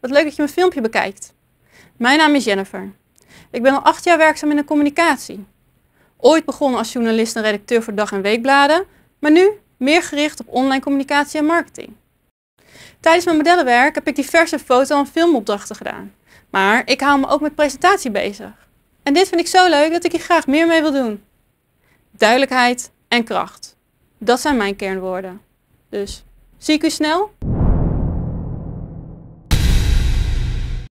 Wat leuk dat je mijn filmpje bekijkt. Mijn naam is Jennifer. Ik ben al acht jaar werkzaam in de communicatie. Ooit begonnen als journalist en redacteur voor dag- en weekbladen, maar nu meer gericht op online communicatie en marketing. Tijdens mijn modellenwerk heb ik diverse foto- en filmopdrachten gedaan. Maar ik hou me ook met presentatie bezig. En dit vind ik zo leuk dat ik hier graag meer mee wil doen. Duidelijkheid en kracht. Dat zijn mijn kernwoorden. Dus zie ik u snel